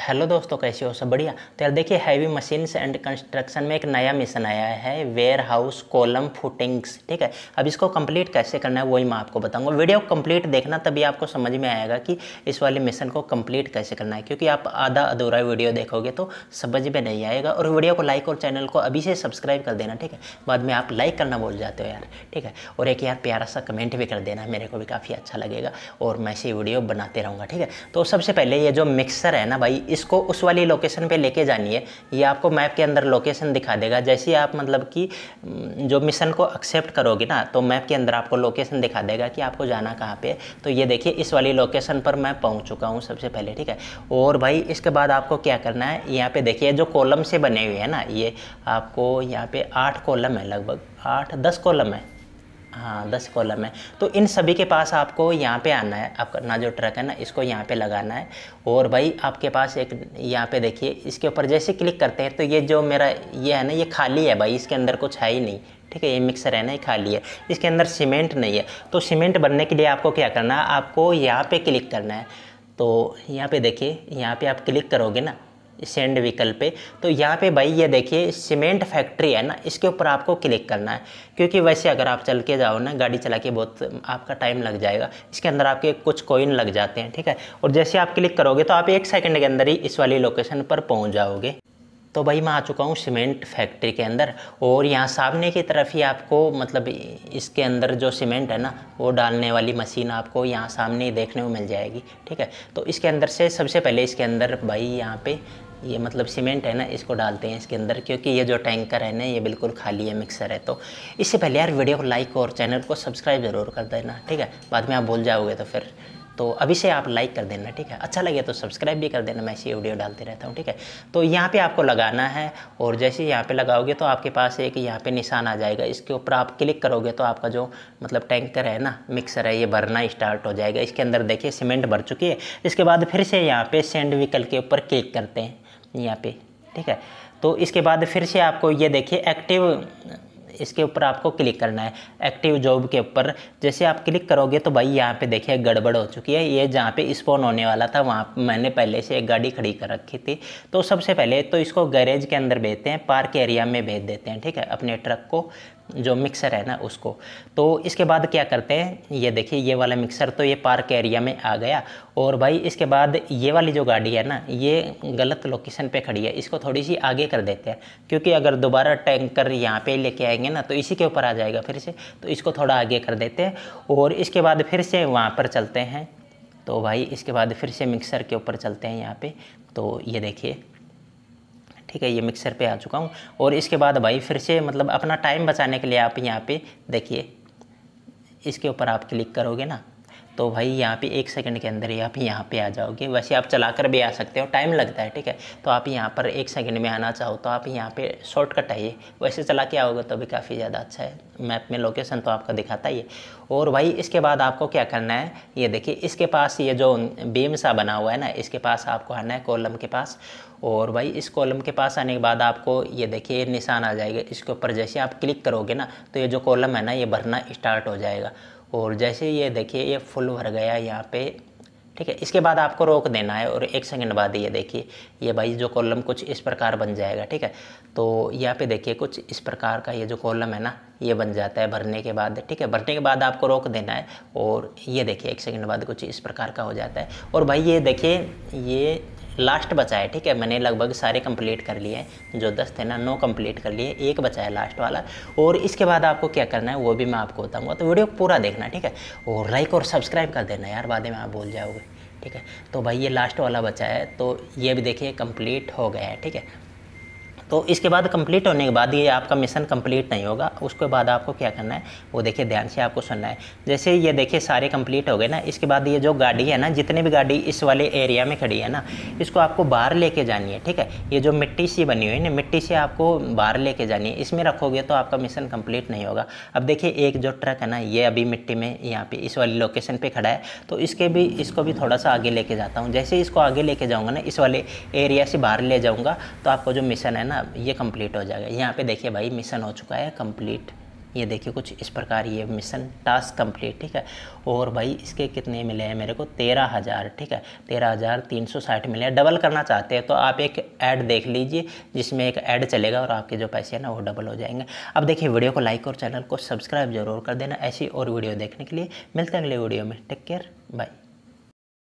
hello दोस्तों कैसे हो सब बढ़िया तो यार देखिए हैवी मशीन्स एंड कंस्ट्रक्शन में एक नया मिशन आया है वेयर हाउस कॉलम फुटिंग्स ठीक है अब इसको कंप्लीट कैसे करना है वही मैं आपको बताऊंगा वीडियो कंप्लीट देखना तभी आपको समझ में आएगा कि इस वाले मिशन को कंप्लीट कैसे करना है क्योंकि आप आधा अधूरा वीडियो देखोगे तो समझ में नहीं आएगा और वीडियो को लाइक और चैनल को अभी से सब्सक्राइब कर देना ठीक है बाद में आप लाइक करना बोल जाते हो यार ठीक है और एक यार प्यारा सा कमेंट भी कर देना मेरे को भी काफ़ी अच्छा लगेगा और मैं ऐसे वीडियो बनाते रहूँगा ठीक है तो सबसे पहले ये जो मिक्सर है ना भाई इसको उस वाली लोकेशन पे लेके जानी है ये आपको मैप के अंदर लोकेशन दिखा देगा जैसे आप मतलब कि जो मिशन को एक्सेप्ट करोगे ना तो मैप के अंदर आपको लोकेशन दिखा देगा कि आपको जाना कहाँ पे तो ये देखिए इस वाली लोकेशन पर मैं पहुँच चुका हूँ सबसे पहले ठीक है और भाई इसके बाद आपको क्या करना है यहाँ पर देखिए जो कॉलम से बने हुए हैं ना ये आपको यहाँ पर आठ कॉलम है लगभग आठ दस कॉलम है हाँ दस कॉलम है तो इन सभी के पास आपको यहाँ पे आना है आपका अपना जो ट्रक है ना इसको यहाँ पे लगाना है और भाई आपके पास एक यहाँ पे देखिए इसके ऊपर जैसे क्लिक करते हैं तो ये जो मेरा ये है ना ये खाली है भाई इसके अंदर कुछ है ही नहीं ठीक है ये मिक्सर है ना ये खाली है इसके अंदर सीमेंट नहीं है तो सीमेंट बनने के लिए आपको क्या करना है आपको यहाँ पर क्लिक करना है तो यहाँ पर देखिए यहाँ पर आप क्लिक करोगे ना सेंड विकल्प पे तो यहाँ पे भाई ये देखिए सीमेंट फैक्ट्री है ना इसके ऊपर आपको क्लिक करना है क्योंकि वैसे अगर आप चल के जाओ ना गाड़ी चला के बहुत आपका टाइम लग जाएगा इसके अंदर आपके कुछ कोइन लग जाते हैं ठीक है और जैसे आप क्लिक करोगे तो आप एक सेकेंड के अंदर ही इस वाली लोकेशन पर पहुँच जाओगे तो भाई मैं आ चुका हूँ सीमेंट फैक्ट्री के अंदर और यहाँ सामने की तरफ ही आपको मतलब इसके अंदर जो सीमेंट है ना वो डालने वाली मशीन आपको यहाँ सामने ही देखने को मिल जाएगी ठीक है तो इसके अंदर से सबसे पहले इसके अंदर भाई यहाँ पे ये मतलब सीमेंट है ना इसको डालते हैं इसके अंदर क्योंकि ये जो टैंकर है ना ये बिल्कुल खाली है मिक्सर है तो इससे पहले यार वीडियो को लाइक और चैनल को सब्सक्राइब ज़रूर कर देना ठीक है बाद में आप भूल जाओगे तो फिर तो अभी से आप लाइक कर देना ठीक है अच्छा लगे तो सब्सक्राइब भी कर देना मैं ऐसी वीडियो डालते रहता हूँ ठीक है तो यहाँ पे आपको लगाना है और जैसे यहाँ पे लगाओगे तो आपके पास एक यहाँ पे निशान आ जाएगा इसके ऊपर आप क्लिक करोगे तो आपका जो मतलब टैंकर है ना मिक्सर है ये भरना स्टार्ट हो जाएगा इसके अंदर देखिए सीमेंट भर चुकी है इसके बाद फिर से यहाँ पर सेंड व्हीकल के ऊपर क्लिक करते हैं यहाँ पे ठीक है तो इसके बाद फिर से आपको ये देखिए एक्टिव इसके ऊपर आपको क्लिक करना है एक्टिव जॉब के ऊपर जैसे आप क्लिक करोगे तो भाई यहाँ पे देखिए गड़बड़ हो चुकी है ये जहाँ पे स्पॉन होने वाला था वहाँ मैंने पहले से एक गाड़ी खड़ी कर रखी थी तो सबसे पहले तो इसको गैरेज के अंदर भेजते हैं पार्क एरिया में भेज देते हैं ठीक है अपने ट्रक को जो मिक्सर है ना उसको तो इसके बाद क्या करते हैं ये देखिए ये वाला मिक्सर तो ये पार्क एरिया में आ गया और भाई इसके बाद ये वाली जो गाड़ी है ना ये गलत लोकेशन पे खड़ी है इसको थोड़ी सी आगे कर देते हैं क्योंकि अगर दोबारा टैंकर यहाँ पे लेके आएंगे जाएंगे ना तो इसी के ऊपर आ जाएगा फिर से तो इसको थोड़ा आगे कर देते हैं और इसके बाद फिर से वहाँ पर चलते हैं तो भाई इसके बाद फिर से मिक्सर के ऊपर चलते हैं यहाँ पे तो ये देखिए ठीक है ये मिक्सर पे आ चुका हूँ और इसके बाद भाई फिर से मतलब अपना टाइम बचाने के लिए आप यहाँ पे देखिए इसके ऊपर आप क्लिक करोगे ना तो भाई यहाँ पे एक सेकंड के अंदर ही आप यहाँ पे आ जाओगे वैसे आप चला कर भी आ सकते हो टाइम लगता है ठीक है तो आप यहाँ पर एक सेकंड में आना चाहो तो आप यहाँ पे शॉर्टकट आइए वैसे चला के आओगे तो भी काफ़ी ज़्यादा अच्छा है मैप में लोकेशन तो आपका दिखाता ही है और भाई इसके बाद आपको क्या करना है ये देखिए इसके पास ये जो बीम सा बना हुआ है ना इसके पास आपको आना है कॉलम के पास और भाई इस कॉलम के पास आने के बाद आपको ये देखिए निशान आ जाएगा इसके ऊपर जैसे आप क्लिक करोगे ना तो ये जो कॉलम है ना ये भरना स्टार्ट हो जाएगा और जैसे ये देखिए ये फुल भर गया यहाँ पे ठीक है इसके बाद आपको रोक देना है और एक सेकंड बाद ये देखिए ये भाई जो कॉलम कुछ इस प्रकार बन जाएगा ठीक है तो यहाँ पे देखिए कुछ इस प्रकार का ये जो कॉलम है ना ये बन जाता है भरने के बाद ठीक है भरने के बाद आपको रोक देना है और ये देखिए एक सेकंड बाद कुछ इस प्रकार का हो जाता है और भाई ये देखिए ये लास्ट बचा है ठीक है मैंने लगभग सारे कंप्लीट कर लिए हैं जो दस थे ना नौ कंप्लीट कर लिए एक बचा है लास्ट वाला और इसके बाद आपको क्या करना है वो भी मैं आपको बताऊँगा तो वीडियो पूरा देखना ठीक है और लाइक और सब्सक्राइब कर देना यार बाद में आप बोल जाओगे ठीक है तो भाई ये लास्ट वाला बचा है तो ये भी देखिए कम्प्लीट हो गया है ठीक है तो इसके बाद कंप्लीट होने के बाद ये आपका मिशन कंप्लीट नहीं होगा उसके बाद आपको क्या करना है वो देखिए ध्यान से आपको सुनना है जैसे ये देखिए सारे कंप्लीट हो गए ना इसके बाद ये जो गाड़ी है ना जितने भी गाड़ी इस वाले एरिया में खड़ी है ना इसको आपको बाहर लेके जानी है ठीक है ये जो मिट्टी सी बनी हुई है ना मिट्टी से आपको बाहर लेके जानी है इसमें रखोगे तो आपका मिशन कम्प्लीट नहीं होगा अब देखिए एक जो ट्रक है ना ये अभी मिट्टी में यहाँ पे इस वाली लोकेशन पर खड़ा है तो इसके भी इसको भी थोड़ा सा आगे लेके जाता हूँ जैसे इसको आगे लेके जाऊँगा ना इस वाले एरिया से बाहर ले जाऊँगा तो आपको जो मिशन है ना ना ये कंप्लीट हो जाएगा यहाँ पे देखिए भाई मिशन हो चुका है कंप्लीट ये देखिए कुछ इस प्रकार ये मिशन टास्क कंप्लीट ठीक है और भाई इसके कितने मिले हैं मेरे को तेरह हज़ार ठीक है तेरह हज़ार तीन सौ साठ मिले हैं डबल करना चाहते हैं तो आप एक ऐड देख लीजिए जिसमें एक ऐड चलेगा और आपके जो पैसे हैं ना वो डबल हो जाएंगे अब देखिए वीडियो को लाइक और चैनल को सब्सक्राइब जरूर कर देना ऐसी और वीडियो देखने के लिए मिलते हैं अगले वीडियो में टेक केयर बाय